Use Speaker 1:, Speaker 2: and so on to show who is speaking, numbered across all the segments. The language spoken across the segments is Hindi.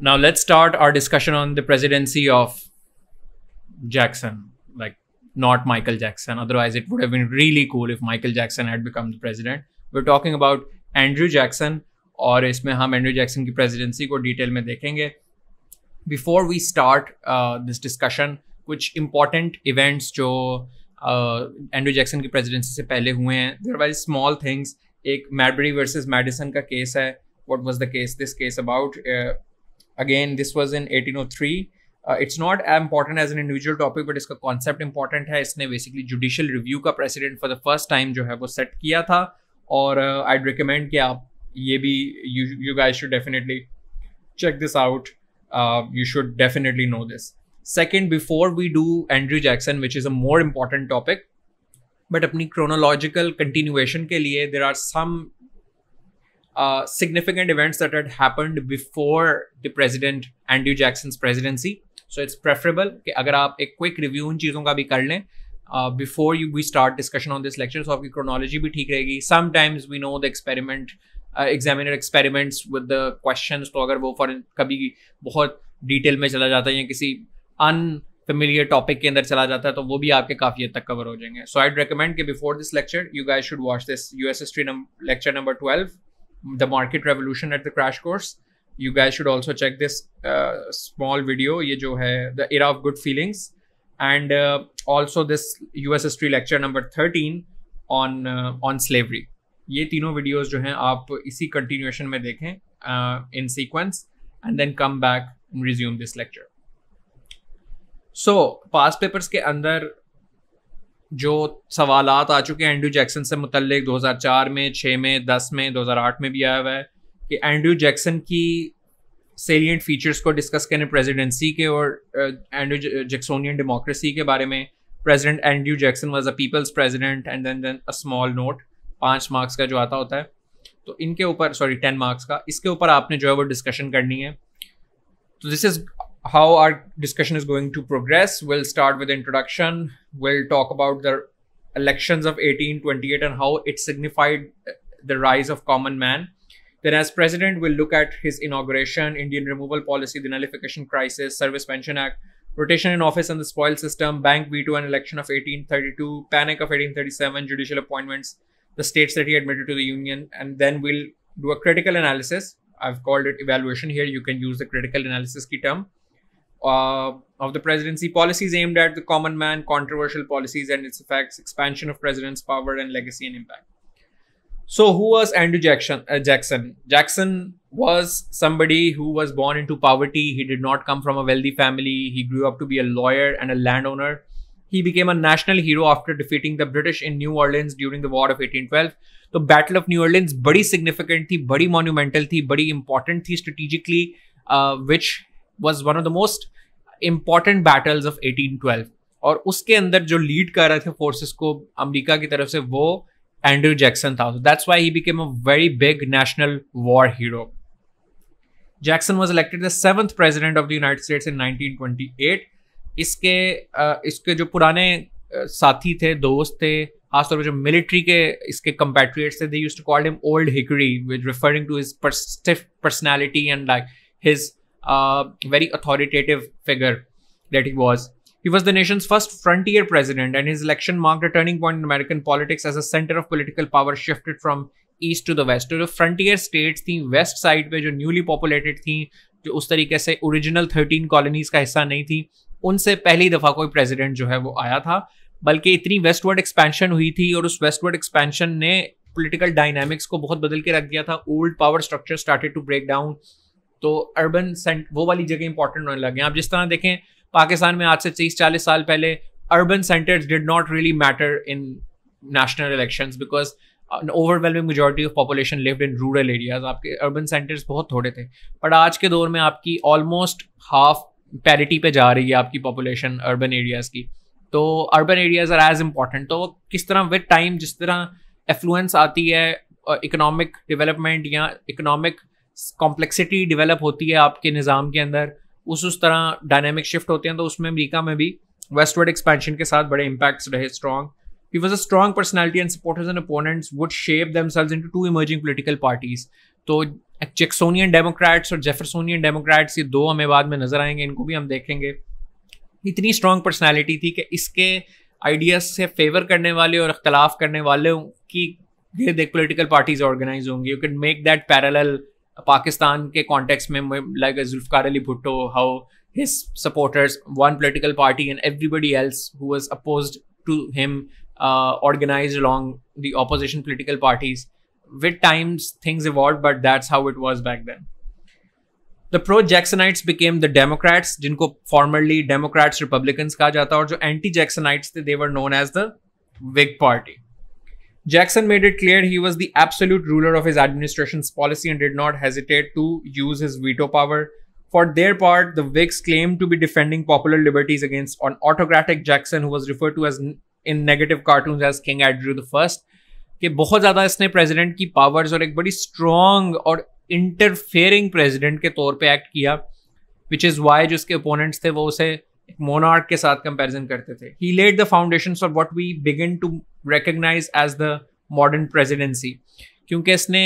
Speaker 1: now let's start our discussion on the presidency of Jackson, like not Michael Jackson. Otherwise, it would have been really cool if Michael Jackson had become the president. We're talking about Andrew Jackson, or is Meham Andrew Jackson ki presidency ko detail mein dekhenge. Before we start uh, this discussion, which important events jo uh, Andrew Jackson ki presidency se pehle hue hain, there small things. Ek Madbury versus Madison case What was the case? This case about. Uh, again this was in 1803 uh, it's not important as an individual topic but इसका कॉन्सेप्ट इंपॉर्टेंट है इसने बेसिकली जुडिशियल रिव्यू का precedent for the first time जो है वो सेट किया था और आई रिकमेंड कि आप ये भी you guys should definitely check this out you should definitely know this second before we do Andrew Jackson which is a more important topic but अपनी क्रोनोलॉजिकल कंटिन्यूएशन के लिए there are some significant uh, significant events that had happened before the president Andrew Jackson's presidency so it's preferable कि अगर आप एक क्विक रिव्यू उन चीज़ों का भी कर लें before you we start discussion on this lecture so आपकी क्रोनोलॉजी भी ठीक रहेगी sometimes we know the experiment examiner experiments with the question तो अगर वो फॉर कभी बहुत डिटेल में चला जाता है या किसी अनफेमिलियर टॉपिक के अंदर चला जाता है तो वो भी आपके काफ़ी हद तक कवर हो जाएंगे सो आई रिकमेंड कि before this lecture you guys should watch this US history lecture number twelve the market revolution at the crash course you guys should also check this uh, small video ye jo hai the era of good feelings and uh, also this us history lecture number 13 on uh, on slavery ye tino videos jo videos aap isi continuation mein dekhen, uh, in sequence and then come back and resume this lecture so pass papers के अंदर जो सवाल आ चुके हैं एंड्रू जैक्सन से मुतल 2004 में 6 में 10 में 2008 में भी आया हुआ है कि एंड्रू जैक्सन की सेलियंट फीचर्स को डिस्कस करें प्रेसिडेंसी के और एंड्रू जैक्सोनियन डेमोक्रेसी के बारे में president Andrew Jackson was a people's president and then then a small note पाँच मार्क्स का जो आता होता है तो इनके ऊपर सॉरी टेन मार्क्स का इसके ऊपर आपने जो है वो डिस्कशन करनी है तो this is how our discussion is going to progress. We'll start with introduction. We'll talk about the elections of 1828 and how it signified uh, the rise of common man. Then as president, we'll look at his inauguration, Indian removal policy, the nullification crisis, Service Pension Act, rotation in office and the spoil system, bank veto and election of 1832, panic of 1837, judicial appointments, the states that he admitted to the union. And then we'll do a critical analysis. I've called it evaluation here. You can use the critical analysis key term uh, of the presidency, policies aimed at the common man, controversial policies and its effects, expansion of president's power and legacy and impact. So, who was Andrew Jackson? Uh, Jackson. Jackson was somebody who was born into poverty. He did not come from a wealthy family. He grew up to be a lawyer and a landowner. He became a national hero after defeating the British in New Orleans during the War of 1812. The Battle of New Orleans, very significant, थी very monumental, थी very important, थी strategically, uh, which. Was one of the most important battles of eighteen twelve और उसके अंदर जो लीड कर रहे थे फोर्सेस को अमेरिका की तरफ से वो एंड्रू जैक्सन था that's why he became a very big national war hero Jackson was elected the seventh president of the United States in nineteen twenty eight इसके इसके जो पुराने साथी थे दोस्त थे खासतौर पर जो मिलिट्री के इसके कंपेट्रिएट्स थे they use to called him old Hickory with referring to his stiff personality and like his very authoritative figure figure he he was. He was the nation's first frontier president, and his election marked a turning point in American politics as a center of political power shifted east to the west जो फ्रंटियर स्टेट्स थी वेस्ट साइड पे जो न्यूली पॉपुलेटेड थी जो उस तरीके से ओरिजिनल थर्टीन कॉलोनीज का हिस्सा नहीं थी उनसे पहली दफ़ा कोई प्रेजिडेंट जो है वो आया था बल्कि इतनी वेस्टवर्ड एक्सपेंशन हुई थी और उस वेस्टवर्ड एक्सपेंशन ने पोलिटिकल डायनामिक्स को बहुत बदल के रख दिया था old power structure started to break down तो अर्बन सेंट वो वाली जगह इंपॉर्टेंट होने लगे आप जिस तरह देखें पाकिस्तान में आज से तीस चालीस साल पहले urban centres did not really matter in national elections because overwhelming majority of population lived in rural areas आपके अर्बन सेंटर्स बहुत थोड़े थे बट आज के दौर में आपकी ऑलमोस्ट हाफ पैरिटी पे जा रही है आपकी पॉपुलेशन अर्बन एरियाज़ की तो urban areas are as important तो किस तरह विद टाइम जिस तरह एफ्लुएंस आती है इकोनॉमिक डेवलपमेंट या इकोनॉमिक कॉम्प्लेक्सिटी डेवलप होती है आपके निज़ाम के अंदर उस उस तरह डायनेमिक शिफ्ट होते हैं तो उसमें अमरीका में भी वेस्टवर्ड एक्सपेंशन के साथ बड़े इम्पैक्ट्स रहे strong He strong a and personality and supporters and opponents would shape themselves into two emerging political parties तो चेक्सोनियन डेमोक्रेट्स और जेफरसोनियन डेमोक्रेट्स ये दो हमें बाद में नजर आएंगे इनको भी हम देखेंगे इतनी स्ट्रॉन्ग पर्सनैलिटी थी कि इसके आइडियाज से फेवर करने वाले और अख्तलाफ करने वालों की गिरद पोलिटिकल पार्टीज ऑर्गेनाइज होंगी you can make that parallel Pakistan के कॉन्टेक्स्ट में like Zulfikar Ali Bhutto how his supporters one political party and everybody else who was oppose to him organise along the opposition political parties with times things evolve but that's how it was back then the pro Jacksonites became the democrats जिनको फॉर्मरली डेमोक्रैट्स रिपब्लिकन्स कहा जाता है और जो एंटी जैक्सनाइट्स थे they were known as the Whig party Jackson made it clear he was the absolute ruler of his administration's policy and did not hesitate to use his veto power. For their part, the Whigs claimed to be defending popular liberties against an autocratic Jackson who was referred to as in negative cartoons as King Andrew the First. कि बहुत ज़्यादा इसने प्रेसिडेंट की पावर्स और एक बड़ी स्ट्रॉन्ग और इंटरफेयरिंग प्रेसिडेंट के तौर पे एक्ट किया विच इज़ वाई जो उसके ओपोनेंट्स थे वो उसे मोनार्क के साथ कंपेरिजन करते थे he led the foundation for what we begin to recognize as the modern presidency क्योंकि इसने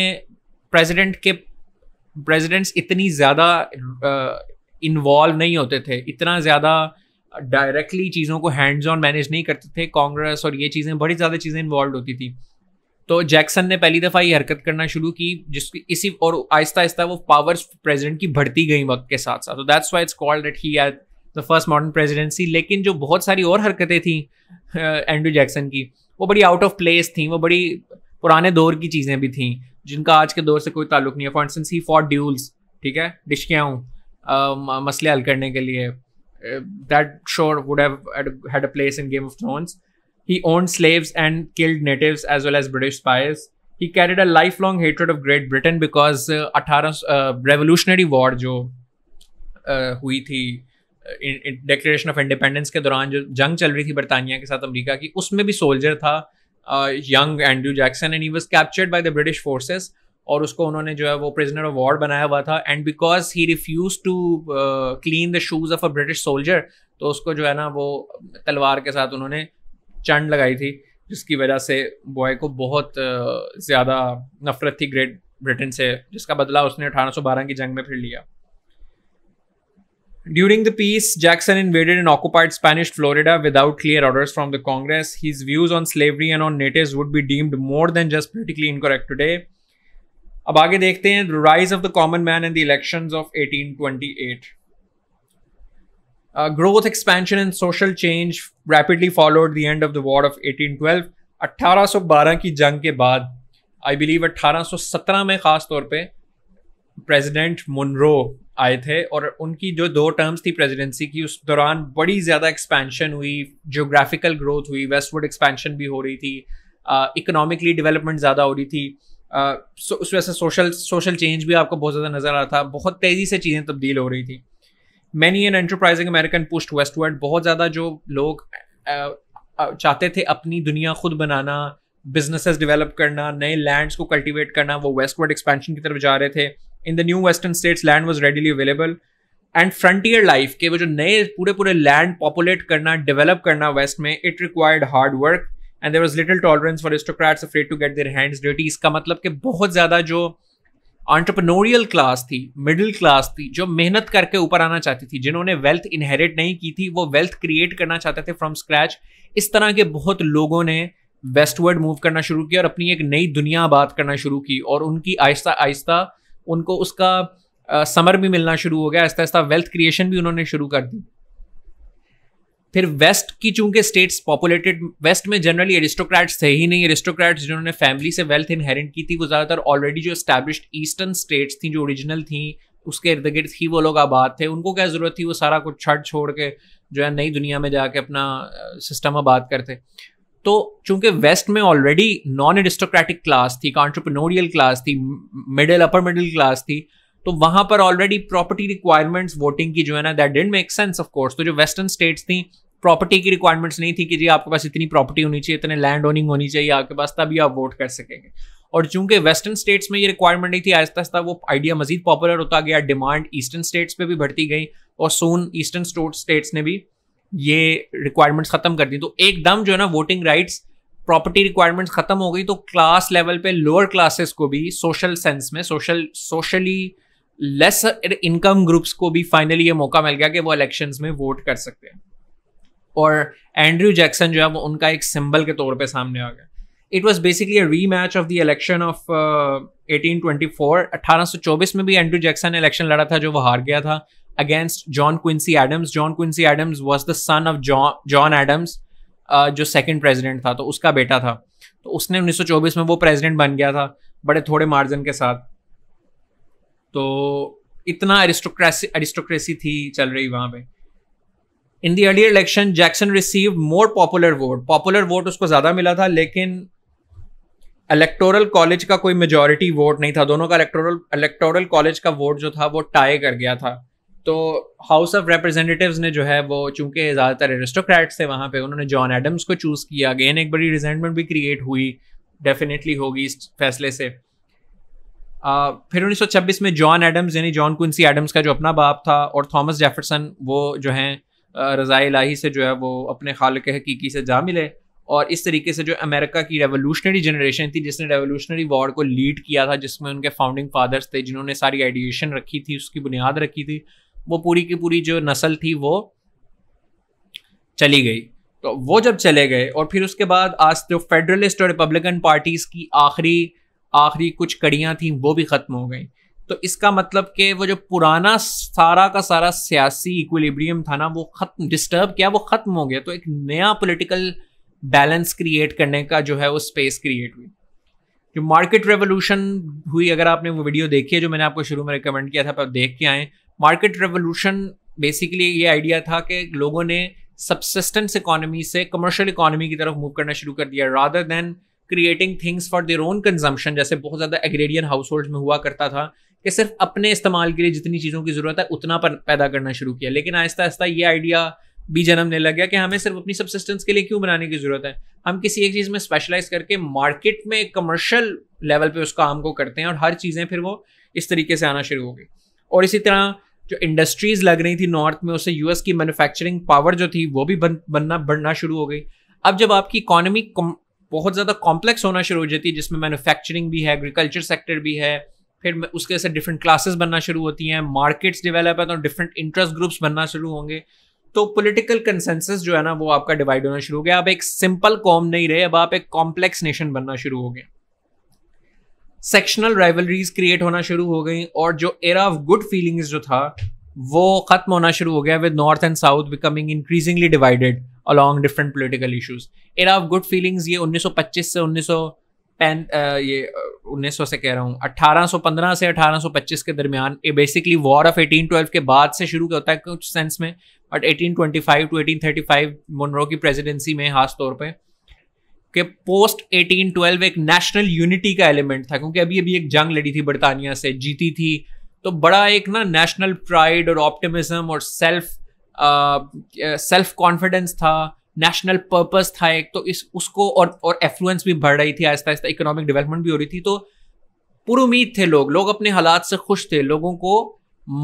Speaker 1: प्रेजिडेंट के प्रेजिडेंट्स इतनी ज़्यादा इन्वॉल्व uh, नहीं होते थे इतना ज़्यादा डायरेक्टली चीज़ों को हैंड्स ऑन मैनेज नहीं करते थे कांग्रेस और ये चीज़ें बड़ी ज़्यादा चीज़ें इन्वॉल्व होती थी तो जैक्सन ने पहली दफ़ा ये हरकत करना शुरू की जिसकी इसी और आहिस्ता आहिस्ता वो पावर्स प्रेजिडेंट की बढ़ती गई वक्त के साथ साथ तो that's why it's called that he the first modern presidency लेकिन जो बहुत सारी और हरकतें थी एंड्रू जैक्सन की वो बड़ी आउट ऑफ प्लेस थी वो बड़ी पुराने दौर की चीज़ें भी थी जिनका आज के दौर से कोई ताल्लुक नहीं है for instance he for duels ठीक है डिशकियाँ मसले हल करने के लिए that sure would had a place in Game of Thrones he own slaves and killed native as well as British spies he carried a life long hatred of Great Britain because अठारह रेवोल्यूशनरी वॉर जो uh, हुई थी डिक्लेरेशन ऑफ इंडिपेंडेंस के दौरान जो जंग चल रही थी बरतानिया के साथ अमरीका की उसमें भी सोल्जर था young Andrew Jackson and he was captured by the British forces और उसको उन्होंने जो है वो प्रिजनर ऑफ वॉर बनाया हुआ था and because he refuse to clean the shoes of a British soldier तो उसको जो है ना वो तलवार के साथ उन्होंने चंड लगाई थी जिसकी वजह से बॉय को बहुत ज़्यादा नफरत थी ग्रेट ब्रिटेन से जिसका बदला उसने अठारह की जंग में फिर लिया During the peace, Jackson invaded and occupied Spanish Florida without clear orders from the Congress. His views on slavery and on natives would be deemed more than just politically incorrect today. अब आगे देखते हैं rise of the common man and the elections of 1828. Uh, growth, expansion, and social change rapidly followed the end of the war of 1812. 1812 की जंग के बाद I believe 1817 में खास तौर पे President Monroe. आए थे और उनकी जो दो टर्म्स थी प्रेसिडेंसी की उस दौरान बड़ी ज़्यादा एक्सपेंशन हुई ज्योग्राफिकल ग्रोथ हुई वेस्टवर्ड एक्सपेंशन भी हो रही थी इकोनॉमिकली डेवलपमेंट ज़्यादा हो रही थी उस वजह से सोशल सोशल चेंज भी आपको बहुत ज़्यादा नज़र आ रहा था बहुत तेज़ी से चीज़ें तब्दील हो रही थी many an enterprising American pushed westward बहुत ज़्यादा जो लोग चाहते थे अपनी दुनिया खुद बनाना बिजनेसेस डेवलप करना नए लैंड्स को कल्टीवेट करना वो वेस्टवर्ड एक्सपेंशन की तरफ जा रहे थे in the new western states land was readily available and frontier life के वो जो नए पूरे पूरे लैंड पॉपुलेट करना डेवलप करना वेस्ट में it required hard work and there was little tolerance for aristocrats afraid to get their hands duty इसका मतलब कि बहुत ज़्यादा जो ऑन्टरप्रनोरियल क्लास थी मिडिल क्लास थी जो मेहनत करके ऊपर आना चाहती थी जिन्होंने वेल्थ इनहेरिट नहीं की थी वो वेल्थ क्रिएट करना चाहते थे फ्रॉम स्क्रैच इस तरह के बहुत लोगों ने वेस्टवर्ड मूव करना शुरू किया और अपनी एक नई दुनिया बात करना शुरू की और उनकी आहिस्ता आहिस्ता उनको उसका समर भी मिलना शुरू हो गया ऐसा ऐसा वेल्थ क्रिएशन भी उन्होंने शुरू कर दी फिर वेस्ट की चूंकि स्टेट्स पॉपुलेटेड वेस्ट में जनरली एरिस्टोक्रेट्स थे ही नहीं एरिस्टोक्रेट्स जिन्होंने फैमिली से वेल्थ इनहेरिट की थी वो ज़्यादातर ऑलरेडी जो इस्टेब्लिश्ड ईस्टर्न स्टेट्स थी जो ओरिजिनल थी उसके इर्द गिर्द ही वो लोग आबाद थे उनको क्या ज़रूरत थी वो सारा कुछ छट छोड़ के जो है नई दुनिया में जाके अपना सिस्टम आबाद करते तो चूंकि वेस्ट में ऑलरेडी नॉन एरिस्टोक्रेटिक क्लास थी कॉन्ट्रप्रनोरियल क्लास थी मिडिल अपर मिडिल क्लास थी तो वहां पर ऑलरेडी प्रॉपर्टी रिक्वायरमेंट्स वोटिंग की जो है ना that didn't make sense of course तो जो वेस्टर्न स्टेट्स थी प्रॉपर्टी की रिक्वायरमेंट्स नहीं थी कि जी आपके पास इतनी प्रॉपर्टी होनी चाहिए इतने लैंड ओनिंग होनी चाहिए आपके पास तभी आप वोट कर सकेंगे और चूंकि वेस्टर्न स्टेट्स में ये रिक्वायरमेंट नहीं थी आहिस्ता आहिस्ता वो आइडिया मजीद पॉपुलर होता गया डिमांड ईस्टर्न स्टेट्स पे भी बढ़ती गई और सोन ईस्टर्न स्टेट्स ने भी ये रिक्वायरमेंट्स खत्म कर दी तो एकदम जो है ना वोटिंग राइट्स प्रॉपर्टी रिक्वायरमेंट्स खत्म हो गई तो क्लास लेवल पे लोअर क्लासेस को भी सोशल सेंस में social socially less income groups को भी फाइनली ये मौका मिल गया कि वो इलेक्शन में वोट कर सकते हैं और एंड्रयू जैक्सन जो है वो उनका एक सिंबल के तौर पे सामने आ गया it was basically a rematch of the election of eighteen twenty four अट्ठारह सौ चौबीस में भी एंड्रू जैक्सन ने इलेक्शन लड़ा था जो वो हार गया था against John Quincy Adams John Quincy Adams was the son of John John Adams जो सेकंड प्रेजिडेंट था तो उसका बेटा था तो उसने 1924 में वो प्रेजिडेंट बन गया था बड़े थोड़े मार्जिन के साथ तो इतना एरिस्टोक्रेसी एरिस्टोक्रेसी थी चल रही वहाँ पे in the early election Jackson receive more popular vote popular vote उसको ज़्यादा मिला था लेकिन इलेक्टोरल कॉलेज का कोई मेजोरिटी वोट नहीं था दोनों का इलेक्टोरल इलेक्टोरल कॉलेज का वोट जो था वो टाई कर गया था तो हाउस ऑफ रिप्रेजेंटेटिव्स ने जो है वो चूंकि ज़्यादातर एरिस्टोक्रेट्स थे वहाँ पे उन्होंने जॉन एडम्स को चूज़ किया अगेन एक बड़ी रिजेंटमेंट भी क्रिएट हुई डेफिनेटली होगी इस फैसले से आ, फिर 1926 में जॉन एडम्स यानी जॉन कुंसी एडम्स का जो अपना बाप था और थॉमस जेफरसन वो जो हैं रज़ा इलाही से जो है वो अपने खाल के हकीकी से जा मिले और इस तरीके से जो अमेरिका की रेवोल्यूशनरी जनरेशन थी जिसने रेवोल्यूशनरी वॉर को लीड किया था जिसमें उनके फाउंडिंग फादर्स थे जिन्होंने सारी आइडिएशन रखी थी उसकी बुनियाद रखी थी वो पूरी की पूरी जो नस्ल थी वो चली गई तो वो जब चले गए और फिर उसके बाद आज जो तो फेडरलिस्ट और रिपब्लिकन पार्टीज की आखिरी आखिरी कुछ कड़ियाँ थी वो भी ख़त्म हो गई तो इसका मतलब कि वो जो पुराना सारा का सारा सियासी इक्विलिब्रियम था ना वो ख़त्म डिस्टर्ब किया वो ख़त्म हो गया तो एक नया पोलिटिकल बैलेंस क्रिएट करने का जो है वो स्पेस क्रिएट हुई जो मार्केट रेवोल्यूशन हुई अगर आपने वो वीडियो देखी है जो मैंने आपको शुरू में रिकमेंड किया था आप देख के आएँ मार्केट रेवोल्यूशन बेसिकली ये आइडिया था कि लोगों ने सबसिस्टेंस इकोनॉमी से कमर्शियल इकोनॉमी की तरफ मूव करना शुरू कर दिया rather than creating things for their own consumption जैसे बहुत ज़्यादा एग्रेडियन हाउस होल्ड में हुआ करता था कि सिर्फ अपने इस्तेमाल के लिए जितनी चीज़ों की ज़रूरत है उतना पर पैदा करना शुरू किया लेकिन आहिस्ता आहिस्ता ये आइडिया भी जन्म लेने लग गया कि हमें सिर्फ अपनी सबसिस्टेंस के लिए क्यों बनाने की ज़रूरत है हम किसी एक चीज़ में स्पेशलाइज करके मार्केट में कमर्शियल लेवल पे उस काम को करते हैं और हर चीज़ें फिर वो इस तरीके से आना शुरू हो गई और इसी तरह जो इंडस्ट्रीज लग रही थी नॉर्थ में उससे यूएस की मैन्युफैक्चरिंग पावर जो थी वो भी बन बनना बढ़ना शुरू हो गई अब जब आपकी इकोनॉमी बहुत ज़्यादा कॉम्प्लेक्स होना शुरू हो जाती है जिसमें मैन्युफैक्चरिंग भी है एग्रीकल्चर सेक्टर भी है फिर उसके से डिफरेंट क्लासेस बनना शुरू होती हैं मार्केट्स डेवलप है तो डिफरेंट इंटरेस्ट ग्रुप्स बनना शुरू होंगे तो पॉलिटिकल कंसेंसस जो है ना वो आपका डिवाइड होना शुरू हो गया अब एक सिंपल कॉम नहीं रहे अब आप एक कॉम्प्लेक्स नेशन बनना शुरू हो गए सेक्शनल राइवलरीज क्रिएट होना शुरू हो गई और जो एरा ऑफ गुड फीलिंग्स जो था वो ख़त्म होना शुरू हो गया with north and south becoming increasingly divided along different political issues era of good feelings ये 1925 से उन्नीस पैन ये 1900 से कह रहा हूँ 1815 से 1825 के दरमियान ये बेसिकली वॉर ऑफ 1812 के बाद से शुरू होता है कुछ सेंस में बट 1825 टू 1835 मोनरो की प्रेसिडेंसी में खास तौर पर कि पोस्ट 1812 एक नेशनल यूनिटी का एलिमेंट था क्योंकि अभी अभी एक जंग लड़ी थी बरतानिया से जीती थी तो बड़ा एक ना नेशनल प्राइड और ऑप्टिमिज्म और सेल्फ सेल्फ कॉन्फिडेंस था नेशनल पर्पस था एक तो इस उसको और और एफ्लुएंस भी बढ़ रही थी आहिस्ता आहिस्ता इकोनॉमिक डेवलपमेंट भी हो रही थी तो पुरुमीद थे लोग लोग अपने हालात से खुश थे लोगों को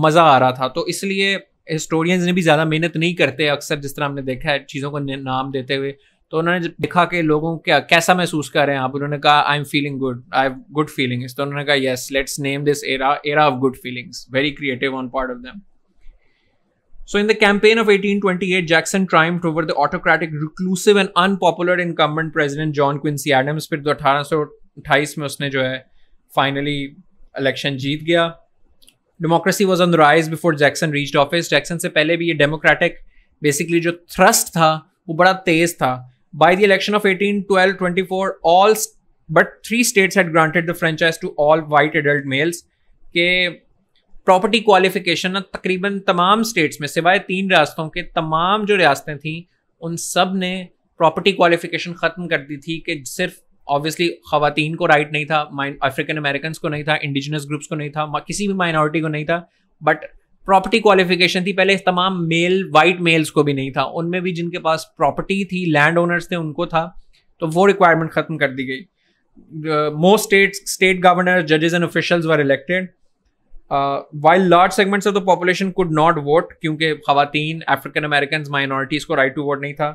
Speaker 1: मज़ा आ रहा था तो इसलिए हिस्टोरियंस ने भी ज़्यादा मेहनत नहीं करते अक्सर जिस तरह हमने देखा है चीज़ों को नाम देते हुए तो उन्होंने देखा कि लोगों क्या कैसा महसूस कर रहे हैं आप उन्होंने कहा I am feeling good I have good feelings तो उन्होंने कहा yes let's name this era era of good feelings very creative on part of them So, in the campaign of 1828, Jackson triumphed over the autocratic reclusive and unpopular incumbent president John Quincy Adams फिर तो 1828 में उसने जो है फाइनली इलेक्शन जीत गया democracy was on the rise before Jackson reached office Jackson से पहले भी ये डेमोक्रेटिक बेसिकली जो थ्रस्ट था वो बड़ा तेज था By the election of 1812 24, all but three states had granted the franchise to all white adult males के प्रॉपर्टी क्वालिफिकेशन तकरीबन तमाम स्टेट्स में सिवाय तीन रियासतों के तमाम जो रियासतें थीं उन सब ने प्रॉपर्टी क्वालिफिकेशन ख़त्म कर दी थी कि सिर्फ ऑब्वियसली खातन को राइट नहीं था अफ्रीकन अमेरिकन को नहीं था इंडिजिनस ग्रुप्स को नहीं था किसी भी माइनॉरिटी को नहीं था बट प्रॉपर्टी क्वालिफिकेशन थी पहले तमाम मेल वाइट मेल्स को भी नहीं था उनमें भी जिनके पास प्रॉपर्टी थी लैंड ओनर्स थे उनको था तो वो रिक्वायरमेंट खत्म कर दी गई मोस्ट स्टेट स्टेट गवर्नर जजेस and officials were elected while large segments of the population could not vote क्योंकि खातन अफ्रीकन अमेरिकन माइनॉरिटीज़ को राइट टू वोट नहीं था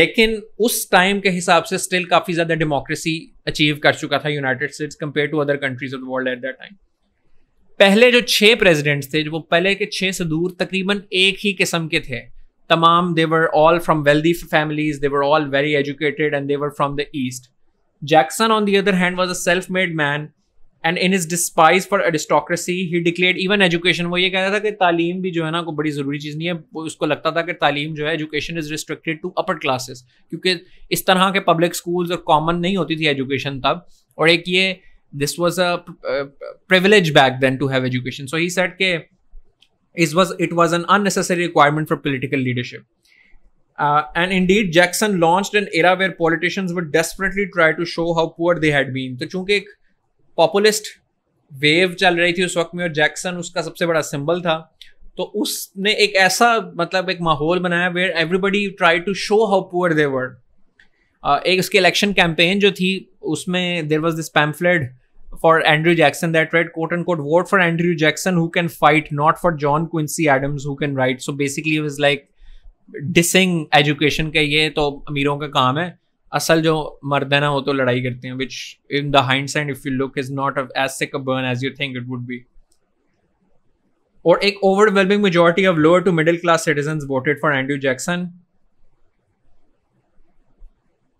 Speaker 1: लेकिन उस टाइम के हिसाब से स्टिल काफ़ी ज़्यादा डेमोक्रेसी अचीव कर चुका था United States compare to other countries of the world at that time पहले जो छः प्रेजिडेंट्स थे वो पहले के छः से दूर तकरीबन एक ही किस्म के थे तमाम they were all from wealthy families they were all very educated and they were from the east Jackson on the other hand was a self made man and in is despise for aristocracy he declare even education वो ये कहता था कि तालीम भी जो है ना को बड़ी ज़रूरी चीज़ नहीं है उसको लगता था कि तालीम जो है education is restricted to upper classes क्योंकि इस तरह के पब्लिक स्कूल्स और कॉमन नहीं होती थी एजुकेशन तब और एक ये this was a, a privilege back then to have education. So he said, "Okay, it was it was an unnecessary requirement for political leadership." Uh, and indeed, Jackson launched an era where politicians would desperately try to show how poor they had been. So चूंकि एक populist wave चल रही थी उस वक्त में और Jackson उसका सबसे बड़ा symbol, था तो उसने एक ऐसा मतलब एक माहौल बनाया where everybody try to show एक उसकी इलेक्शन कैंपेन जो थी उसमें there was this pamphlet for Andrew Jackson that read quote and quote vote for Andrew Jackson who can fight not for John Quincy Adams who can write so basically was like dissing education का ये तो अमीरों का काम है असल जो मर्द है ना वो तो लड़ाई करते हैं which in the hindsight if you look is not as sick a burn as you think it would be और एक overwhelming majority of lower to middle class citizen voted for Andrew Jackson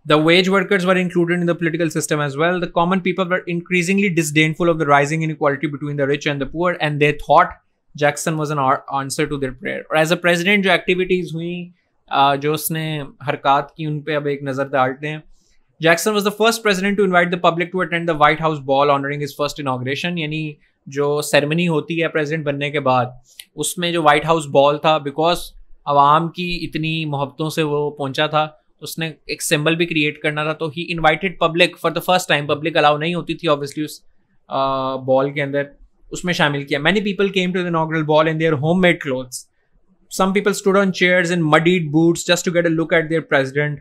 Speaker 1: The wage workers were included in the political system as well. The common people were increasingly disdainful of the rising inequality between the rich and the poor, and they thought Jackson was an answer to their prayer. as a president, jo activities hui, uh, jo usne harkat ki unpe ab ek nazar dalte Jackson was the first president to invite the public to attend the White House ball honoring his first inauguration. Yani jo ceremony hoti hai president banne ke baad, usme jo White House ball tha because awam ki itni mohabbaton se wo pahuncha tha. उसने एक सिंबल भी क्रिएट करना था तो he invited public for the first time public allow नहीं होती थी ऑब्वियसली उस बॉल के अंदर उसमें शामिल किया many people came to the inaugural ball in their home made clothes some people stood on chair in muddied boots just to get a look at their president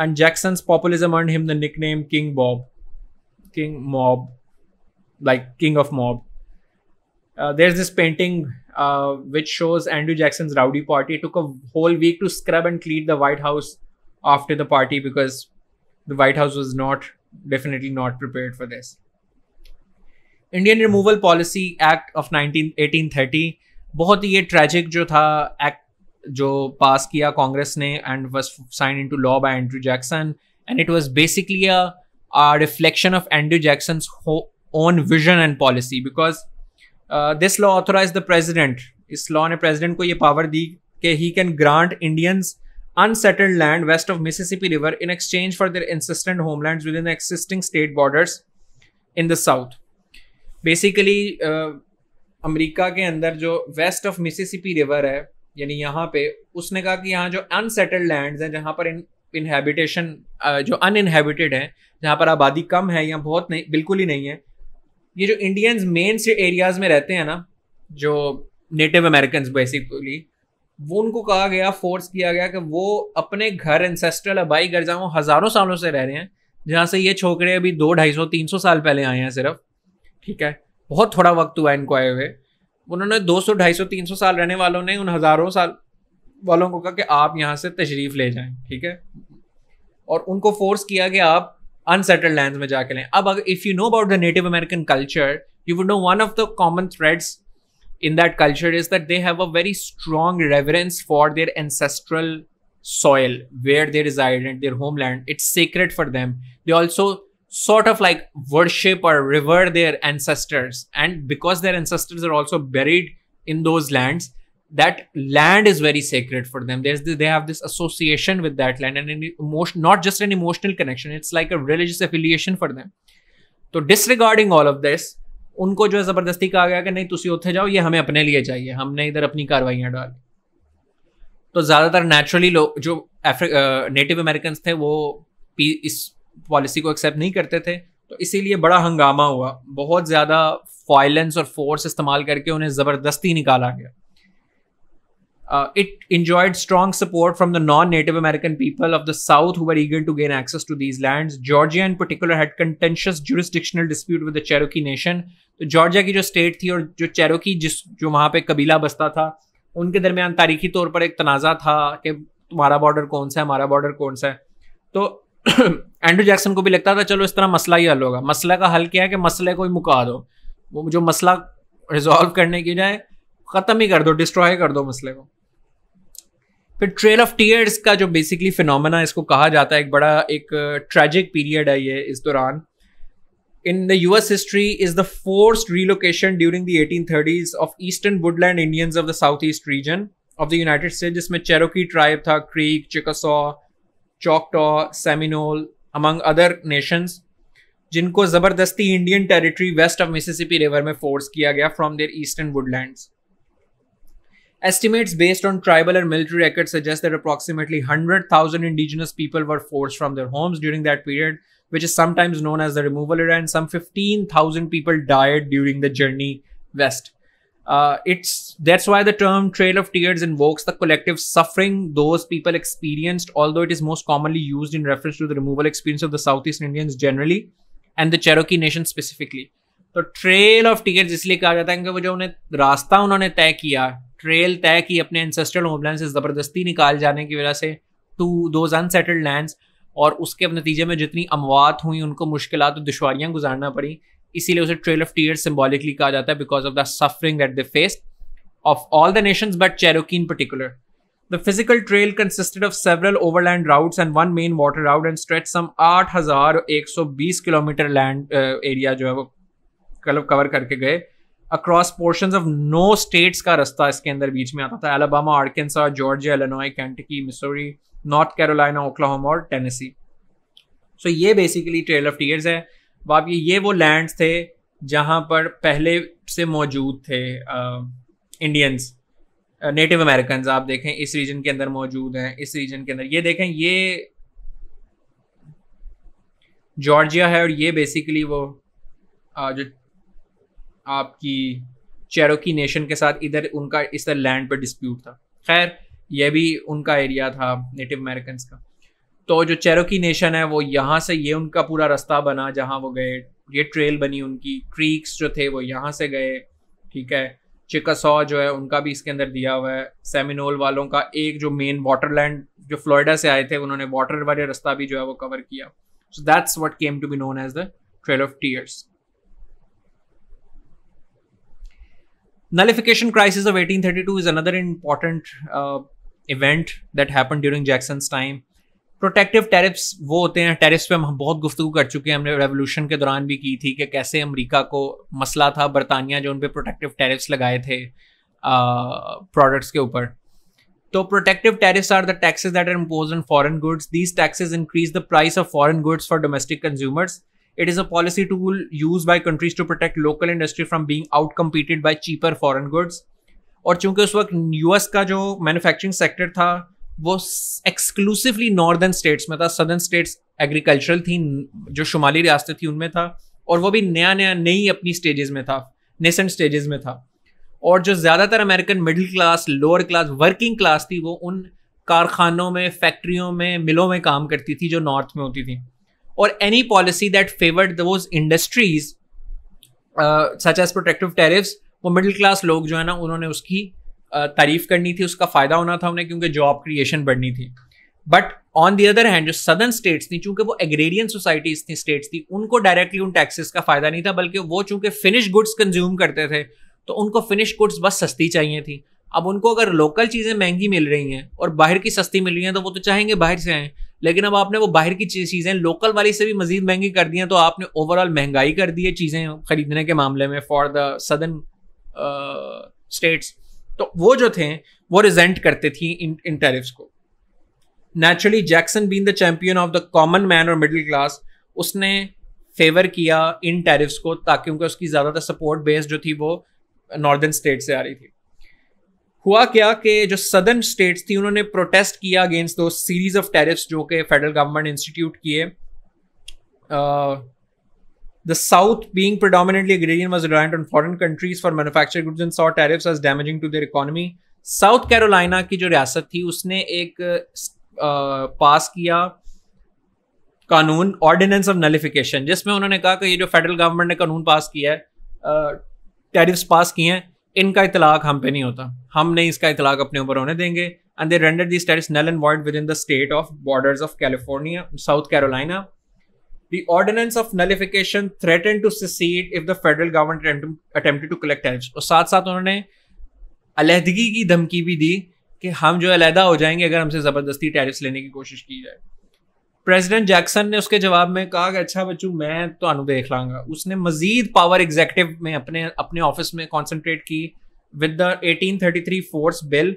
Speaker 1: and Jackson populism earned him the nickname King Bob King Mob like King of Mob there is this painting which shows Andrew Jackson rowdy party took a whole week to scrub and clean the White House after the party because the White House was not definitely not prepared for this. Indian Removal Policy Act of 19, 1830, very tragic jo tha, act jo pass kiya Congress ne and was signed into law by Andrew Jackson. And it was basically a, a reflection of Andrew Jackson's own vision and policy because uh, this law authorized the president. This law ne president ko ye power di ke he can grant Indians unsettled land west of Mississippi River in exchange for their insistent homelands within the existing state borders in the south. Basically, uh, America के अंदर जो वेस्ट ऑफ मिसिसिपी रिवर है यानी यहाँ पे उसने कहा कि यहाँ जो अनसेटल्ड लैंड्स हैं जहाँ पर इन इनहेबिटेशन uh, जो अनइनहेबिटेड हैं जहाँ पर आबादी कम है या बहुत नहीं बिल्कुल ही नहीं है ये जो इंडियंस मेन से एरियाज में रहते हैं ना जो नेटिव अमेरिकन बेसिकली वो उनको कहा गया फोर्स किया गया कि वो अपने घर एंसेस्ट्रल अबाई घर जहाँ हज़ारों सालों से रह रहे हैं जहाँ से ये छोकरे अभी दो ढाई सौ तीन सौ साल पहले आए हैं सिर्फ ठीक है बहुत थोड़ा वक्त हुआ इनको आए हुए उन्होंने दो सौ ढाई सौ तीन सौ साल रहने वालों ने उन हज़ारों साल वालों को कहा कि आप यहाँ से तशरीफ़ ले जाएं ठीक है और उनको फोर्स किया कि आप अनसेटल्ड लैंड में जाके लें अब अगर if you know about the native American culture you would know one of the common threads in that culture is that they have a very strong reverence for their ancestral soil where they reside and their homeland. It's sacred for them. They also sort of like worship or revere their ancestors. And because their ancestors are also buried in those lands, that land is very sacred for them. There's the, they have this association with that land and an emotion, not just an emotional connection. It's like a religious affiliation for them. So disregarding all of this, उनको जो है ज़बरदस्ती कहा गया कि नहीं तुम उत्थे जाओ ये हमें अपने लिए चाहिए हमने इधर अपनी कार्रवाइयाँ डाली तो ज़्यादातर नेचुरली लोग जो नेटिव अमेरिकन थे वो इस पॉलिसी को एक्सेप्ट नहीं करते थे तो इसीलिए बड़ा हंगामा हुआ बहुत ज़्यादा फॉयलेंस और फोर्स इस्तेमाल करके उन्हें ज़बरदस्ती निकाला गया Uh, it enjoyed strong support from the non Native American people of the South who were eager to gain access to these lands. Georgia, in particular, had contentious jurisdictional dispute with the Cherokee Nation. तो जॉर्जिया की जो स्टेट थी और जो चेरोकी जिस जो वहाँ पे कबीला बसता था उनके दरमियान तारीखी तौर पर एक तनाज़ा था कि तुम्हारा बॉर्डर कौन सा है हमारा बॉर्डर कौन सा है तो एंड्रू जैक्सन को भी लगता था चलो इस तरह मसला ही हल होगा मसला का हल क्या है कि मसले को ही मुका दो वो जो मसला रिजॉल्व करने की जाए ख़त्म ही कर दो डिस्ट्रॉय कर दो मसले को फिर ट्रेल ऑफ टीयर्स का जो बेसिकली फिनोमेना इसको कहा जाता है एक बड़ा एक ट्रेजिक uh, पीरियड है ये इस दौरान in the US history is the force relocation during the eighteen thirties of eastern woodland Indians of the south east region of the United state जिसमें चेरोकी ट्राइब था Creek Chickasaw Choctaw Seminole among other nations जिनको जबरदस्ती Indian territory west of Mississippi river में फोर्स किया गया from their eastern woodlands Estimates based on tribal and military records suggest that approximately 100,000 indigenous people were forced from their homes during that period, which is sometimes known as the removal era, and some 15,000 people died during the journey west. Uh, it's that's why the term Trail of Tears invokes the collective suffering those people experienced, although it is most commonly used in reference to the removal experience of the Southeast Indians generally and the Cherokee Nation specifically. So, Trail of Tears is कहा जाता है क्योंकि वो जो उन्हें रास्ता उन्होंने ट्रेल तय की अपने एंसेस्ट्रल होमलैंड से ज़बरदस्ती निकाल जाने की वजह से टू दोज अनसेटल्ड लैंड्स और उसके नतीजे में जितनी अमवात हुई उनको मुश्किल और दुशारियाँ गुजारना पड़ी इसीलिए उसे ट्रेल ऑफ टीयर्स सिम्बॉलिकली कहा जाता है because of the suffering at the face of all the faced but Cherokee in particular the physical trail consisted of several overland routes and one main water route and stretch some आठ हज़ार एक सौ बीस किलोमीटर लैंड एरिया जो है वो कलव कवर करके गए across portion of no states का रास्ता इसके अंदर बीच में आता था Alabama Arkansas Georgia Illinois Kentucky Missouri North Carolina Oklahoma और टेनेसी सो ये बेसिकली ट्रेल ऑफ टीयर्स है बाप ये ये वो लैंड्स थे जहाँ पर पहले से मौजूद थे इंडियंस नेटिव अमेरिकन आप देखें इस रीजन के अंदर मौजूद हैं इस रीजन के अंदर ये देखें ये जॉर्जिया है और ये बेसिकली वो uh, जो आपकी चेरोकी नेशन के साथ इधर उनका इस तरह लैंड पर डिस्प्यूट था खैर यह भी उनका एरिया था नेटिव अमेरिकन का तो जो चेरोकी नेशन है वो यहाँ से ये उनका पूरा रास्ता बना जहाँ वो गए ये ट्रेल बनी उनकी क्रीक्स जो थे वो यहाँ से गए ठीक है चिकासॉ जो है उनका भी इसके अंदर दिया हुआ है सेमिनोल वालों का एक जो मेन वाटरलैंड जो फ्लोरिडा से आए थे उन्होंने वाटर वाले रास्ता भी जो है वो कवर किया so that's what came to be known as the trail of tears Nullification crisis of 1832 is another important uh, event that happened during Jackson's time. Protective tariffs वो होते हैं टेरिप्स पे हम बहुत गुफ्तु कर चुके हैं हमने रेवोल्यूशन के दौरान भी की थी कि कैसे अमेरिका को मसला था बरतानिया जो उन पर प्रोटेक्टिव टेरिप्स लगाए थे प्रोडक्ट्स uh, के ऊपर तो protective tariffs are the taxes that are impose on foreign goods these taxes increase the price of foreign goods for domestic consumers It is a policy tool used by countries to protect local industry from being outcompeted by cheaper foreign goods. और चूंकि उस वक्त यूएस का जो मैन्युफैक्चरिंग सेक्टर था वो एक्सक्लूसिवली नॉर्दर्न स्टेट्स में था सदर्न स्टेट्स एग्रीकल्चरल थी जो शुमाली रियासतें थी उनमें था और वो भी नया नया नई अपनी स्टेजेस में था नेसेंट स्टेजेस में था और जो ज़्यादातर American middle class lower class working class थी वो उन कारखानों में फैक्ट्रियों में मिलों में काम करती थी जो नॉर्थ में होती थी और any policy that favoured those industries such as protective tariffs वो मिडिल क्लास लोग जो है ना उन्होंने उसकी uh, तारीफ करनी थी उसका फ़ायदा होना था उन्हें क्योंकि जॉब क्रिएशन बढ़नी थी but on the other hand जो सदर्न स्टेट्स थी चूंकि वो एग्रेरियन सोसाइटीज थी स्टेट्स थी उनको डायरेक्टली उन टैक्सेस का फ़ायदा नहीं था बल्कि वो चूंकि फिनिश गुड्स कंज्यूम करते थे तो उनको फिनिश गुड्स बस सस्ती चाहिए थी अब उनको अगर लोकल चीज़ें महंगी मिल रही हैं और बाहर की सस्ती मिल रही हैं तो वो तो चाहेंगे बाहर से आएँ लेकिन अब आपने वो बाहर की चीज़ें लोकल वाली से भी मजीद महंगी कर दी हैं तो आपने ओवरऑल महंगाई कर दी है चीज़ें खरीदने के मामले में फॉर द सदर्न स्टेट्स तो वो जो थे वो रिजेंट करते थी इन इन टेरिफ्स को naturally Jackson been the champion of the common man और मिडिल क्लास उसने फेवर किया इन टेरिफ्स को ताकि उनका उसकी ज़्यादातर सपोर्ट बेस जो थी वो नॉर्दर्न स्टेट से आ रही थी हुआ क्या कि जो सदर्न स्टेट्स थी उन्होंने प्रोटेस्ट किया अगेंस्ट दो सीरीज ऑफ टेरिफ्स जो कि फेडरल गवर्नमेंट इंस्टीट्यूट किए the south being predominantly agrarian was reliant on foreign countries for manufactured goods and saw tariffs as damaging to their economy South Carolina की जो रियासत थी उसने एक आ, uh, पास किया कानून ऑर्डिनेंस ऑफ नलिफिकेशन जिसमें उन्होंने कहा कि ये जो फेडरल गवर्नमेंट ने कानून पास किया है टेरिफ्स uh, पास किए हैं इनका इतलाक हम पे नहीं होता हम नहीं इसका इतलाक अपने ऊपर होने देंगे and they render the state null and void within the state of border of California South Carolina The ordinance of nullification threatened to secede if the federal government attempted to collect tariffs. और साथ साथ उन्होंने अलहदगी की धमकी भी दी कि हम जो अलहदा हो जाएंगे अगर हमसे ज़बरदस्ती टैरिफ्स लेने की कोशिश की जाए प्रेसिडेंट जैक्सन ने उसके जवाब में कहा कि अच्छा बच्चू मैं ਤੁਹਾਨੂੰ देख लाँगा उसने मजीद पावर ਐਗਜ਼ੈਕਟਿਵ में अपने अपने ऑफिस में कॉन्सनट्रेट की with the 1833 force bill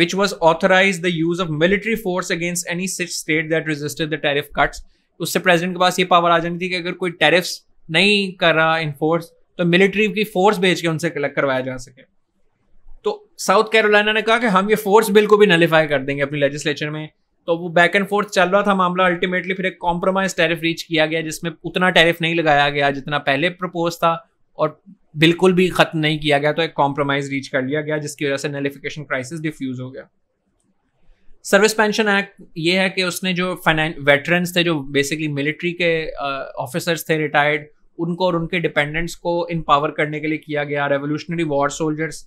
Speaker 1: which was authorise the use of military force against any such state that resisted the tariff cuts उससे प्रेजिडेंट के पास ये पावर आ जानी थी कि अगर कोई टैरिफ्स नहीं कर रहा इन्फोर्स तो मिलिट्री की फोर्स भेज के उनसे कलेक्ट करवाया जा सके तो साउथ कैरोलिना ने कहा कि हम ये फोर्स बिल को भी नलीफाई कर देंगे अपनी लेजिस्लेचर में तो वो बैक एंड फोर्थ चल रहा था मामला अल्टीमेटली फिर एक कॉम्प्रोमाइज टैरिफ रीच किया गया जिसमें उतना टैरिफ नहीं लगाया गया जितना पहले प्रपोज था और बिल्कुल भी खत्म नहीं किया गया तो एक कॉम्प्रोमाइज रीच कर लिया गया जिसकी वजह से नलिफिकेशन क्राइसिस डिफ्यूज हो गया सर्विस पेंशन एक्ट ये है कि उसने जो फाइनें वेटरन्स थे जो बेसिकली मिलिट्री के ऑफिसर्स uh, थे रिटायर्ड उनको और उनके डिपेंडेंट्स को इम्पावर करने के लिए किया गया रेवोल्यूशनरी वॉर सोल्जर्स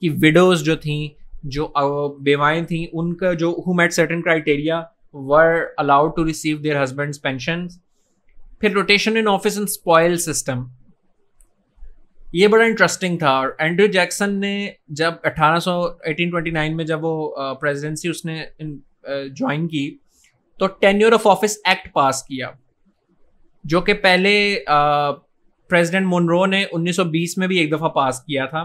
Speaker 1: की विडोज जो थी जो बेवाएं थी उनका जो who met certain criteria were allowed to receive their husband pension फिर rotation in office in spoil system ये बड़ा इंटरेस्टिंग था और एंड्रू जैक्सन ने जब 1800 1829 में जब वो प्रेजिडेंसी उसने ज्वाइन की तो tenure of office act pass किया जो कि पहले प्रेसिडेंट मोनरो ने 1920 में भी एक दफ़ा पास किया था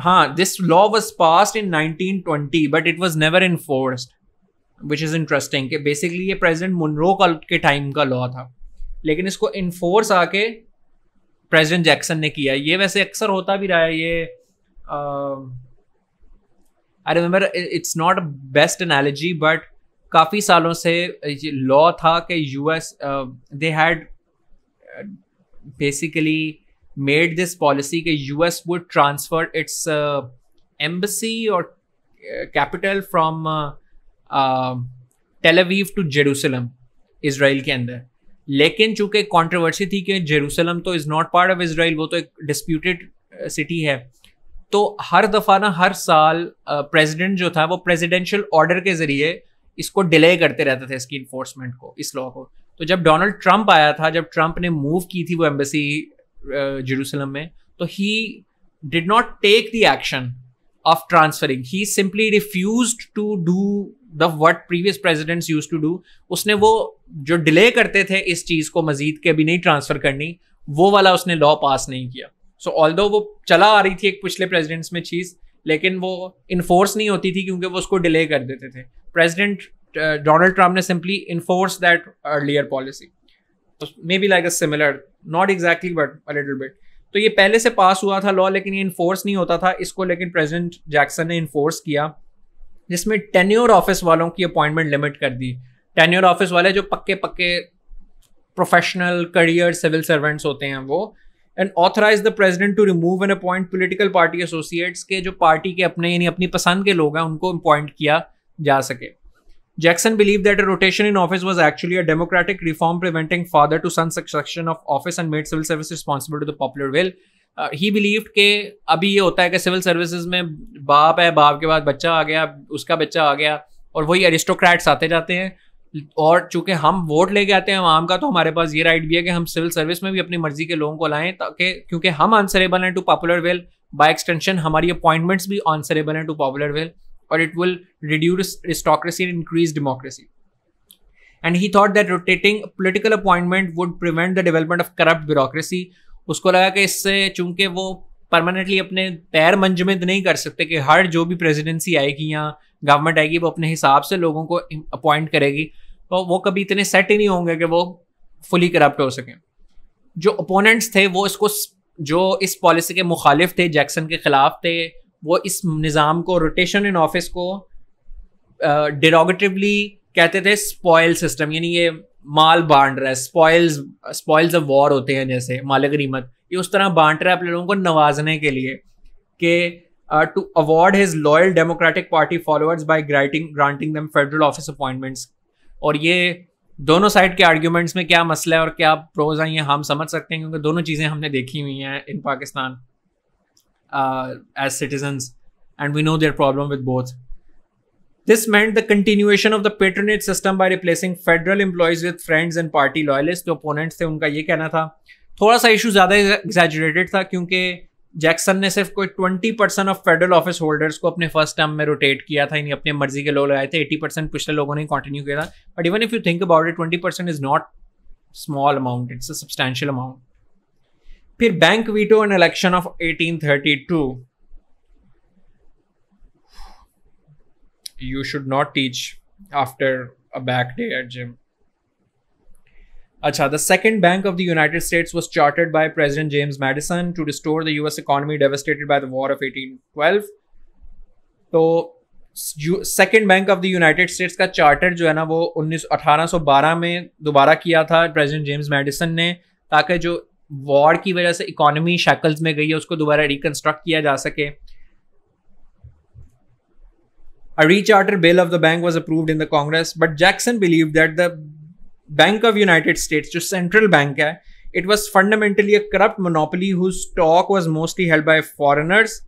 Speaker 1: हाँ this law was pass in 1920 but it was never enforced which is interesting कि बेसिकली ये प्रेजिडेंट मुनरो के टाइम का लॉ था लेकिन इसको इन्फोर्स आके प्रेजिडेंट जैक्सन ने किया ये वैसे अक्सर होता भी रहा है ये I remember it's not best analogy but काफ़ी सालों से लॉ था कि US they had basically made this policy के US would transfer its embassy और capital from Tel Aviv to Jerusalem Israel के अंदर लेकिन चूंकि कॉन्ट्रोवर्सी थी कि जेरूसलम तो is not part of Israel वो तो एक डिस्प्यूटेड सिटी uh, है तो हर दफ़ा ना हर साल प्रेसिडेंट uh, जो था वो प्रेसिडेंशियल ऑर्डर के ज़रिए इसको डिले करते रहते थे इसकी इन्फोर्समेंट को इस लॉ को तो जब डोनाल्ड ट्रंप आया था जब ट्रंप ने मूव की थी वो एम्बेसी जेरूसलम uh, में तो he did not take the action of transferring he simply refuse to do the what previous presidents use to do उसने वो जो डिले करते थे इस चीज को मजीद के अभी नहीं ट्रांसफर करनी वो वाला उसने लॉ पास नहीं किया सो so, ऑल वो चला आ रही थी एक पिछले प्रेजिडेंट्स में चीज लेकिन वो इन्फोर्स नहीं होती थी क्योंकि वो उसको डिले कर देते थे प्रेजिडेंट डोनाल्ड ट्रंप ने simply enforce that earlier policy maybe like a similar not exactly but a little bit तो ये पहले से पास हुआ था लॉ लेकिन ये इन्फोर्स नहीं होता था इसको लेकिन प्रेजिडेंट जैक्सन ने इन्फोर्स किया जिसमें टेन्योर ऑफिस वालों की अपॉइंटमेंट लिमिट कर दी टेन्योर ऑफिस वाले जो पक्के पक्के प्रोफेशनल करियर सिविल सर्वेंट्स होते हैं वो and authorise the president to remove and appoint political party associates के जो पार्टी के अपने यानी अपनी पसंद के लोग हैं उनको अपॉइंट किया जा सके Jackson believed that a rotation in office was actually a democratic reform preventing father to son succession of office and made civil service responsible to the popular will. ही बिलीव के अभी ये होता है कि सिविल सर्विसेज में बाप है बाप के बाद बच्चा आ गया उसका बच्चा आ गया और वही एरिस्टोक्रेट्स आते जाते हैं और चूंकि हम वोट लेके आते हैं आम का तो हमारे पास ये राइट भी है कि हम सिविल सर्विस में भी अपनी मर्जी के लोगों को लाएं ताकि क्योंकि हम आंसरेबल हैं to popular will by extension हमारी अपॉइंटमेंट्स भी आंसरेबल हैं to popular will or it will reduce aristocracy and increase democracy. And he thought that rotating political appointment would prevent the development of corrupt bureaucracy. उसको लगा कि इससे चूंकि वो परमानेंटली अपने पैर मंजमद नहीं कर सकते कि हर जो भी प्रेसिडेंसी आएगी या गवर्नमेंट आएगी वो अपने हिसाब से लोगों को अपॉइंट करेगी तो वो कभी इतने सेट ही नहीं होंगे कि वो फुली करप्ट हो सकें जो अपोनेंट्स थे वो इसको जो इस पॉलिसी के मुखालिफ थे जैक्सन के खिलाफ थे वो इस निज़ाम को रोटेशन इन ऑफिस को डिरोगेटिवली uh, कहते थे स्पॉयल सिस्टम यानी ये माल बांट रहा है स्पॉयल्स स्पॉयल्स ऑफ वॉर होते हैं जैसे माल गरीमत ये उस तरह बांट रहा है अपने लोगों को नवाजने के लिए कि to award his loyal Democratic party followers by grating granting them federal office appointments और ये दोनों साइड के आर्ग्यूमेंट्स में क्या मसला है और क्या प्रोज हैं ये हम समझ सकते हैं क्योंकि दोनों चीज़ें हमने देखी हुई हैं इन Pakistan uh, as citizens, and we know their problem with both. This meant the continuation of the patronage system by replacing federal employees with friends and party loyalists. जो opponents थे उनका ये कहना था थोड़ा सा इशू ज़्यादा एग्जैजरेटेड था क्योंकि जैक्सन ने सिर्फ कोई twenty percent of federal office holders को अपने फर्स्ट टर्म में रोटेट किया था यानी अपने मर्जी के लोग लगाए थे एटी परसेंट पिछले लोगों ने कंटिन्यू किया था but even if you think about it twenty percent is not small amount it's a substantial amount फिर bank veto in election of 1832 you should not teach after a back day at gym अच्छा the second bank of the United States was chartered by president James Madison to restore the US economy devastated by the war of eighteen twelve तो second bank of the United states का चार्टर जो है ना वो उन्नीस अठारह सौ बारह में दोबारा किया था प्रेजिडेंट जेम्स मेडिसन ने ताकि जो वॉर की वजह से इकोनॉमी शैकल्स में गई है उसको दोबारा रिकंस्ट्रक्ट किया जा सके recharter bill of the bank was approve in the Congress but Jackson believe that the bank of United States जो सेंट्रल बैंक है it was fundamentally corrupt monopoly who stock was mostly held by foreigners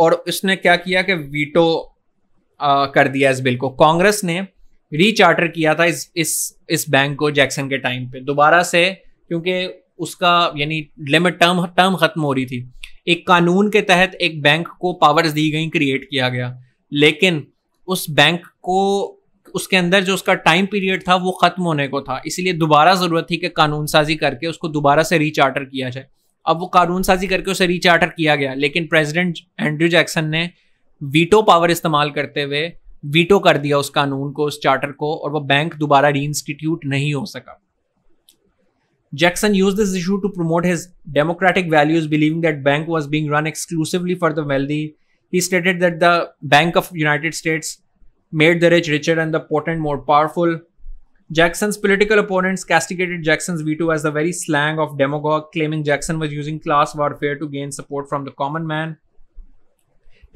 Speaker 1: और उसने क्या किया कि वीटो आ, कर दिया इस बिल को कांग्रेस ने रीचार्टर किया था इस इस इस बैंक को जैक्सन के टाइम पे दोबारा से क्योंकि उसका यानी लिमिट टर्म टर्म खत्म हो रही थी एक कानून के तहत एक बैंक को पावर्स दी गई क्रिएट किया गया लेकिन उस बैंक को उसके अंदर जो उसका टाइम पीरियड था वो ख़त्म होने को था इसीलिए दोबारा ज़रूरत थी कि कानून साजी करके उसको दोबारा से रीचार्टर किया जाए अब वो कानून साजी करके उसे रीचार्टर किया गया लेकिन प्रेसिडेंट एंड्रू जैक्सन ने वीटो पावर इस्तेमाल करते हुए वीटो कर दिया उस कानून को उस चार्टर को और वो बैंक दोबारा री नहीं हो सका Jackson used this issue to promote his democratic values, believing that bank was being run exclusively for the wealthy. He stated that the Bank of United States made the rich richer and the potent more powerful. Jackson's political opponents castigated Jackson's veto as the very slang of demagogue, claiming Jackson was using class warfare to gain support from the common man.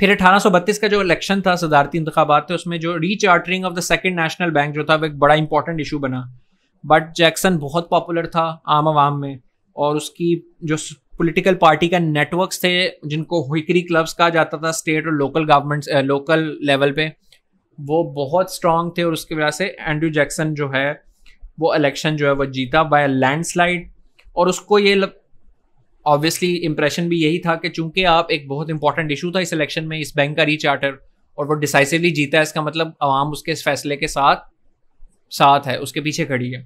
Speaker 1: फिर 1832 का जो इलेक्शन था सदारती इंतबात थे उसमें जो rechartering of the second national bank जो था वो एक बड़ा इंपॉर्टेंट इशू बना बट जैक्सन बहुत पॉपुलर था आम आवाम में और उसकी जो पॉलिटिकल पार्टी का नेटवर्क्स थे जिनको हुक्री क्लब्स कहा जाता था स्टेट और लोकल गवर्नमेंट लोकल लेवल पे वो बहुत स्ट्रांग थे और उसकी वजह से एंड्रू जैक्सन जो है वो इलेक्शन जो है वो जीता बाय लैंडस्लाइड और उसको ये ऑब्वियसली इम्प्रेशन भी यही था कि चूंकि आप एक बहुत इंपॉर्टेंट इशू था इस इलेक्शन में इस बैंक का रीचार्टर और वो डिसाइसिवली जीता है इसका मतलब आवाम उसके फैसले के साथ साथ है उसके पीछे खड़ी है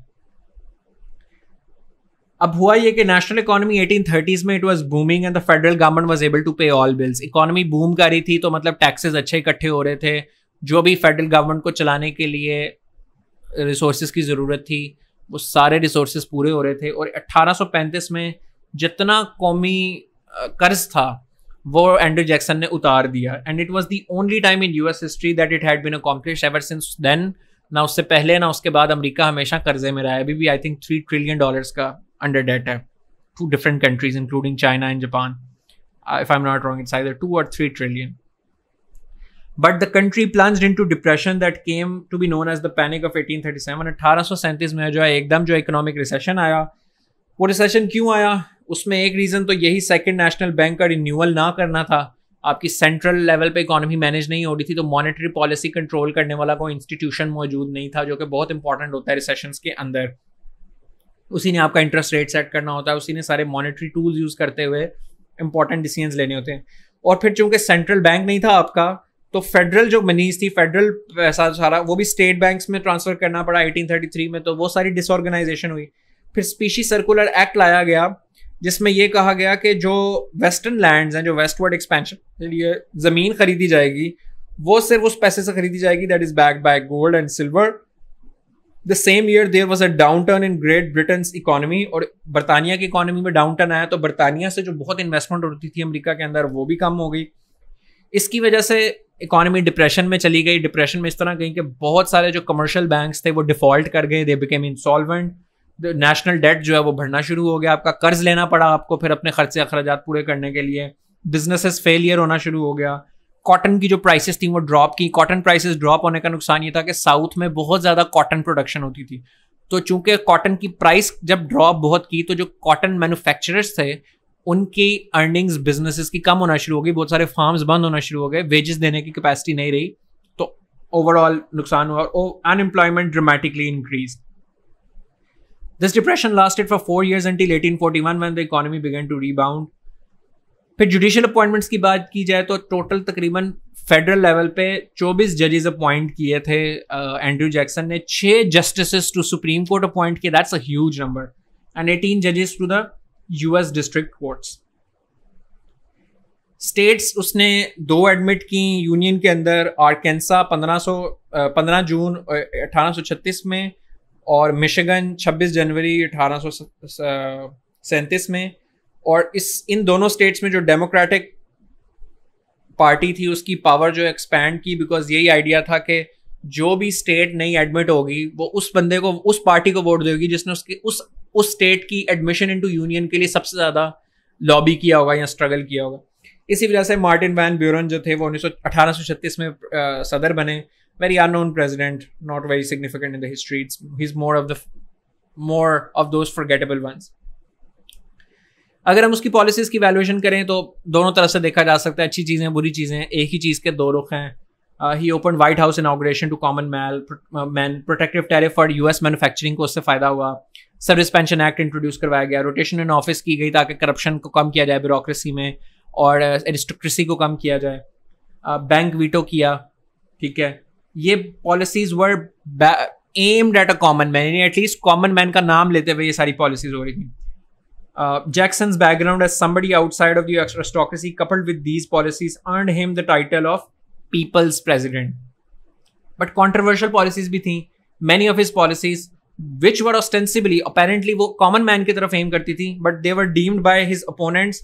Speaker 1: अब हुआ ये कि नेशनल इकोनॉमी 1830s में it was booming and the federal government was able to pay all bills economy boom कर रही थी तो मतलब टैक्सेस अच्छे इकट्ठे हो रहे थे जो भी फेडरल गवर्नमेंट को चलाने के लिए रिसोर्स की ज़रूरत थी वो सारे रिसोर्स पूरे हो रहे थे और 1835 में जितना कौमी कर्ज था वो एंड्रू जैक्सन ने उतार दिया and it was the only time in US history that it had been accomplish ever since then ना उससे पहले ना उसके बाद अमेरिका हमेशा कर्जे में रहा है अभी भी I think three trillion dollars का under debt है to different countries, including China and Japan. Uh, if I'm not wrong, it's either two or three trillion. But the country plunged into depression that came to be known as the Panic of 1837. अठारह में जो है एकदम जो इकोनॉमिक रिसेशन आया वो रिसेशन क्यों आया उसमें एक रीज़न तो यही सेकेंड नेशनल बैंक का रिन्यूअल ना करना था आपकी सेंट्रल लेवल पे इकोनॉमी मैनेज नहीं हो रही थी तो मॉनेटरी पॉलिसी कंट्रोल करने वाला कोई इंस्टीट्यूशन मौजूद नहीं था जो कि बहुत इंपॉर्टेंट होता है रिसेशन के अंदर उसी ने आपका इंटरेस्ट रेट सेट करना होता है उसी ने सारे मॉनिटरी टूल्स यूज़ करते हुए इंपॉर्टेंट डिसीजन लेने होते हैं और फिर चूंकि सेंट्रल बैंक नहीं था आपका तो फेडरल जो मनीज थी फेडरल पैसा सारा वो भी स्टेट बैंक्स में ट्रांसफर करना पड़ा 1833 में तो वो सारी डिसऑर्गेनाइजेशन हुई फिर स्पीशी सर्कुलर एक्ट लाया गया जिसमें यह कहा गया कि जो वेस्टर्न लैंड्स हैं जो वेस्टवर्ड एक्सपेंशन के लिए ज़मीन खरीदी जाएगी वो सिर्फ उस पैसे से खरीदी जाएगी that is back by gold and silver the same year there was a downturn in Great Britain economy और बरतानिया की इकोनॉमी में डाउन टर्न आया तो बरतानिया से जो बहुत इन्वेस्टमेंट होती थी अमरीका के अंदर वो भी कम हो गई इसकी वजह से इकोनॉमी डिप्रेशन में चली गई डिप्रेशन में इस तरह गई कि बहुत सारे जो कमर्शियल बैंक थे वो डिफॉल्ट कर गए they became insolvent national debt जो है वो भरना शुरू हो गया आपका कर्ज लेना पड़ा आपको फिर अपने खर्चे अखराज पूरे करने के लिए बिजनेसेस फेलियर होना शुरू हो गया कॉटन की जो प्राइसेस थी वो ड्रॉप की कॉटन प्राइसेस ड्रॉप होने का नुकसान ये था कि साउथ में बहुत ज़्यादा कॉटन प्रोडक्शन होती थी तो चूंकि कॉटन की प्राइस जब ड्रॉप बहुत की तो जो कॉटन मैन्युफैक्चरर्स थे उनकी अर्निंग्स बिजनेसेस की कम होना शुरू हो गई बहुत सारे फार्म्स बंद होना शुरू हो गए वेजेस देने की कैपेसिटी नहीं रही तो ओवरऑल नुकसान हुआ और unemployment dramatically increase this depression lasted for four years forty one one the economy began to rebound फिर जुडिशल अपॉइंटमेंट्स की बात की जाए तो टोटल तकरीबन फेडरल लेवल पे 24 जजेस अपॉइंट किए थे एंड्रयू uh, जैक्सन ने छः justice to Supreme Court appoint किए that's a huge number and eighteen जजेस to the US district courts states उसने दो एडमिट की यूनियन के अंदर आर्कैंसा 1500 15 जून 1836 में और मिशिगन 26 जनवरी अठारह सैंतीस में और इस इन दोनों स्टेट्स में जो डेमोक्रेटिक पार्टी थी उसकी पावर जो एक्सपैंड की बिकॉज यही आइडिया था कि जो भी स्टेट नहीं एडमिट होगी वो उस बंदे को उस पार्टी को वोट देगी जिसने उसके उस उस स्टेट की एडमिशन इनटू यूनियन के लिए सबसे ज़्यादा लॉबी किया होगा या स्ट्रगल किया होगा इसी वजह से मार्टिन वैन ब्यूरन जो थे वो उन्नीस सौ में आ, सदर बने very are known president not very significant in the history is more of the more of those forgettable ones अगर हम उसकी पॉलिसीज की वैल्यूएशन करें तो दोनों तरफ से देखा जा सकता है अच्छी चीज़ें बुरी चीज़ें एक ही चीज़ के दो रुख हैं he open White House inauguration to common mail man protective tariff for US manufacturing को उससे फायदा हुआ सर्विस पेंशन एक्ट इंट्रोड्यूस करवाया गया रोटेशन इन ऑफिस की गई ताकि करप्शन को कम किया जाए ब्यूरोक्रेसी में और एरिस्टोक्रेसी uh, को कम किया जाए बैंक uh, वीटो किया ठीक है ये policies were aimed at a common man यानी एटलीस्ट कॉमन मैन का नाम लेते हुए ये सारी पॉलिसीज हो रही थी Uh, Jackson's background as somebody outside of the aristocracy, coupled with these policies, earned him the title of People's President. But controversial policies भी थी Many of his policies, which were ostensibly, apparently वो common man की तरफ aim करती थी, but they were deemed by his opponents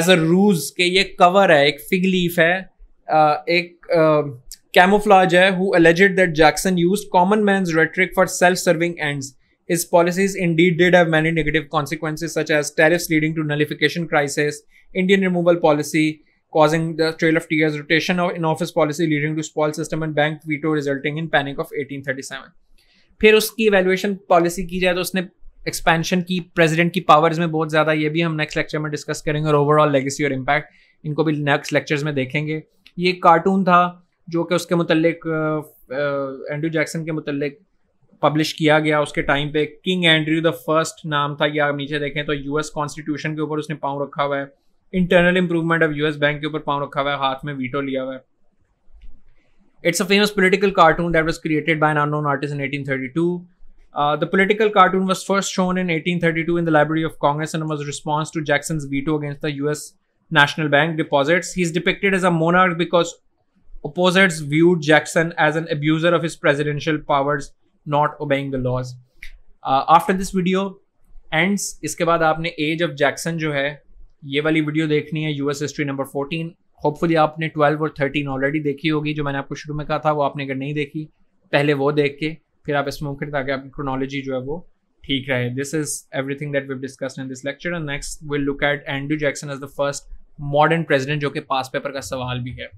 Speaker 1: as a ruse के ये cover है, एक fig leaf है, uh, एक uh, camouflage है, who alleged that Jackson used common man's rhetoric for self-serving ends. His policies indeed did have many negative consequences, such as tariffs leading to nullification crisis, Indian removal policy causing the Trail of Tears, rotation of in office policy leading to spoil system and bank veto resulting in panic of 1837. फिर उसकी evaluation policy की जाए तो उसने expansion की president की powers में बहुत ज़्यादा ये भी हम next lecture में discuss करेंगे और overall legacy और impact इनको भी next lectures में देखेंगे ये कार्टून था जो कि उसके मुतलक एंड्रू जैक्सन के मुतलक पब्लिश किया गया उसके टाइम पे किंग एंड्रयू द फर्स्ट नाम था या आप नीचे देखें तो यूएस कॉन्स्टिट्यूशन के ऊपर उसने पाँव रखा हुआ है internal improvement of US bank के ऊपर पाँव रखा हुआ है हाथ में वीटो लिया हुआ है it's a famous political cartoon that was created by an unknown artist in 1832 Uh, the political cartoon was first shown in 1832 in the Library of Congress and was a response to Jackson's veto against the US National Bank deposits. He's depicted as a monarch because opposers viewed Jackson as an abuser of his presidential powers not obeying the laws after this video ends इसके बाद आपने एज ऑफ जैक्सन जो है ये वाली वीडियो देखनी है US history number fourteen hopefully आपने ट्वेल्व और थर्टीन ऑलरेडी देखी होगी जो मैंने आपको शुरू में कहा था वो आपने अगर नहीं देखी पहले वो देख के फिर आप इसमें उखड़े ताकि आपकी क्रोनोलॉजी जो है वो ठीक रहे this is everything that we discuss in this lecture and next will look at Andrew Jackson as the first modern president जो कि पास पेपर का सवाल भी है